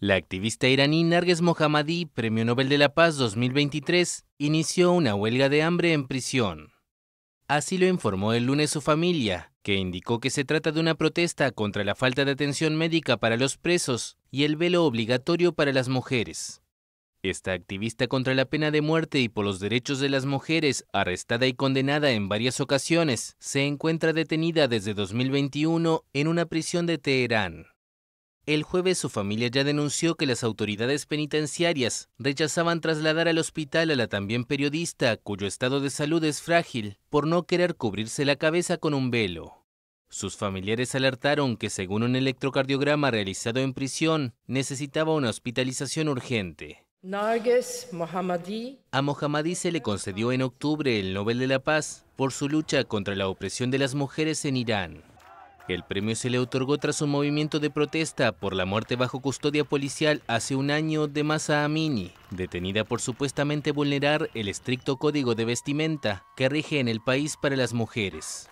La activista iraní Narges Mohammadi, Premio Nobel de la Paz 2023, inició una huelga de hambre en prisión. Así lo informó el lunes su familia, que indicó que se trata de una protesta contra la falta de atención médica para los presos y el velo obligatorio para las mujeres. Esta activista contra la pena de muerte y por los derechos de las mujeres, arrestada y condenada en varias ocasiones, se encuentra detenida desde 2021 en una prisión de Teherán. El jueves su familia ya denunció que las autoridades penitenciarias rechazaban trasladar al hospital a la también periodista, cuyo estado de salud es frágil, por no querer cubrirse la cabeza con un velo. Sus familiares alertaron que según un electrocardiograma realizado en prisión, necesitaba una hospitalización urgente. A Mohammadi se le concedió en octubre el Nobel de la Paz por su lucha contra la opresión de las mujeres en Irán. El premio se le otorgó tras un movimiento de protesta por la muerte bajo custodia policial hace un año de Masa Amini, detenida por supuestamente vulnerar el estricto código de vestimenta que rige en el país para las mujeres.